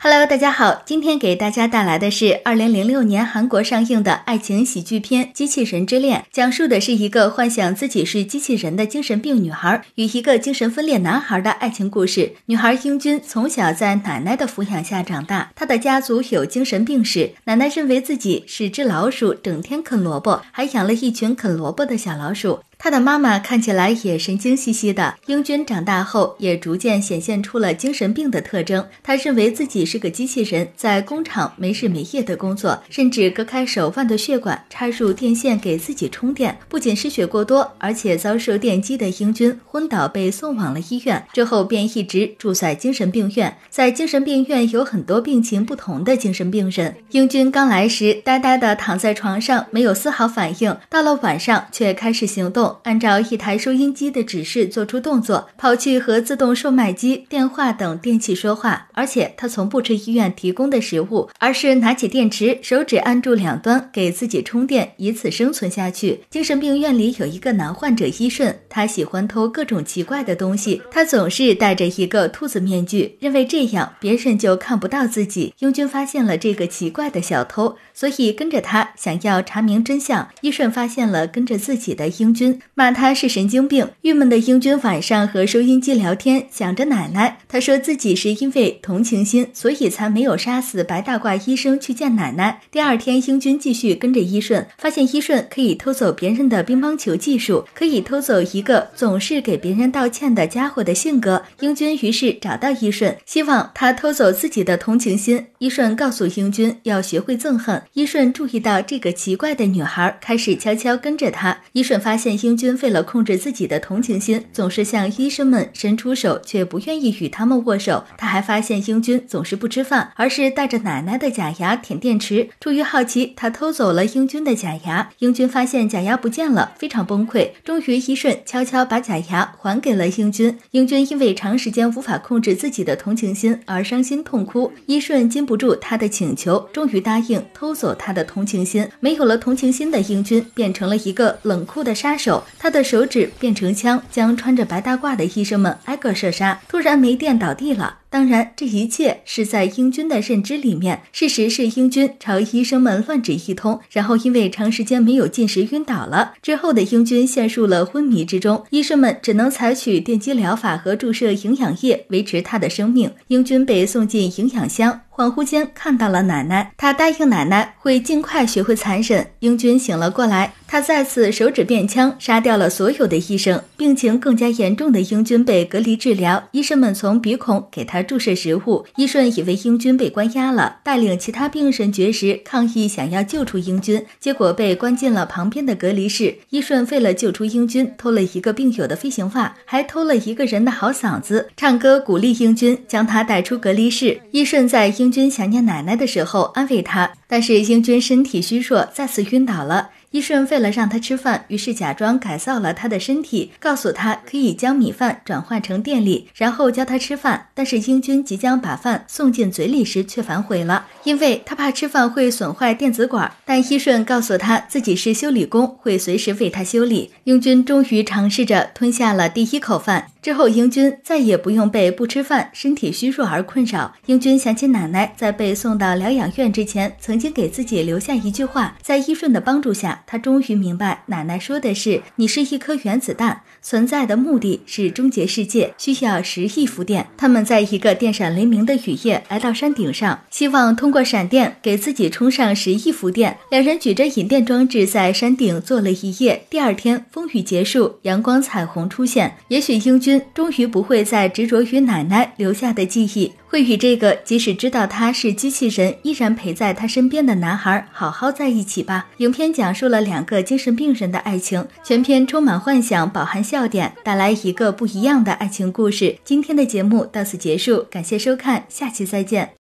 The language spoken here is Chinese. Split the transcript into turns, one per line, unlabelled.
Hello，大家好，今天给大家带来的是二零零六年韩国上映的爱情喜剧片《机器人之恋》，讲述的是一个幻想自己是机器人的精神病女孩与一个精神分裂男孩的爱情故事。女孩英君从小在奶奶的抚养下长大，她的家族有精神病史，奶奶认为自己是只老鼠，整天啃萝卜，还养了一群啃萝卜的小老鼠。他的妈妈看起来也神经兮兮的。英军长大后也逐渐显现出了精神病的特征。他认为自己是个机器人，在工厂没日没夜的工作，甚至割开手腕的血管，插入电线给自己充电。不仅失血过多，而且遭受电击的英军昏倒，被送往了医院。之后便一直住在精神病院。在精神病院有很多病情不同的精神病人。英军刚来时呆呆的躺在床上，没有丝毫反应。到了晚上却开始行动。按照一台收音机的指示做出动作，跑去和自动售卖机、电话等电器说话，而且他从不吃医院提供的食物，而是拿起电池，手指按住两端给自己充电，以此生存下去。精神病院里有一个男患者一顺，他喜欢偷各种奇怪的东西，他总是戴着一个兔子面具，认为这样别人就看不到自己。英军发现了这个奇怪的小偷，所以跟着他，想要查明真相。一顺发现了跟着自己的英军。骂他是神经病，郁闷的英军晚上和收音机聊天，想着奶奶。他说自己是因为同情心，所以才没有杀死白大褂医生去见奶奶。第二天，英军继续跟着一顺，发现一顺可以偷走别人的乒乓球技术，可以偷走一个总是给别人道歉的家伙的性格。英军于是找到一顺，希望他偷走自己的同情心。一顺告诉英军要学会憎恨。一顺注意到这个奇怪的女孩，开始悄悄跟着他。一顺发现英。英军为了控制自己的同情心，总是向医生们伸出手，却不愿意与他们握手。他还发现英军总是不吃饭，而是带着奶奶的假牙舔电池。出于好奇，他偷走了英军的假牙。英军发现假牙不见了，非常崩溃。终于，一瞬悄悄把假牙还给了英军。英军因为长时间无法控制自己的同情心而伤心痛哭。一瞬禁不住他的请求，终于答应偷走他的同情心。没有了同情心的英军变成了一个冷酷的杀手。他的手指变成枪，将穿着白大褂的医生们挨个射杀，突然没电倒地了。当然，这一切是在英军的认知里面。事实是，英军朝医生们乱指一通，然后因为长时间没有进食晕倒了。之后的英军陷入了昏迷之中，医生们只能采取电击疗法和注射营养液维持他的生命。英军被送进营养箱，恍惚间看到了奶奶。他答应奶奶会尽快学会残忍。英军醒了过来，他再次手指变枪，杀掉了所有的医生。病情更加严重的英军被隔离治疗，医生们从鼻孔给他。注射食物，一顺以为英军被关押了，带领其他病神绝食抗议，想要救出英军，结果被关进了旁边的隔离室。一顺为了救出英军，偷了一个病友的飞行袜，还偷了一个人的好嗓子，唱歌鼓励英军，将他带出隔离室。一顺在英军想念奶奶的时候安慰他，但是英军身体虚弱，再次晕倒了。一顺为了让他吃饭，于是假装改造了他的身体，告诉他可以将米饭转换成电力，然后教他吃饭。但是英军即将把饭送进嘴里时，却反悔了，因为他怕吃饭会损坏电子管。但一顺告诉他自己是修理工，会随时为他修理。英军终于尝试着吞下了第一口饭。之后，英军再也不用被不吃饭、身体虚弱而困扰。英军想起奶奶在被送到疗养院之前，曾经给自己留下一句话。在一顺的帮助下，他终于明白奶奶说的是：“你是一颗原子弹，存在的目的是终结世界，需要十亿伏电。”他们在一个电闪雷鸣的雨夜来到山顶上，希望通过闪电给自己充上十亿伏电。两人举着引电装置在山顶坐了一夜。第二天风雨结束，阳光彩虹出现，也许英军。终于不会再执着于奶奶留下的记忆，会与这个即使知道他是机器人依然陪在他身边的男孩好好在一起吧。影片讲述了两个精神病人的爱情，全片充满幻想，饱含笑点，带来一个不一样的爱情故事。今天的节目到此结束，感谢收看，下期再见。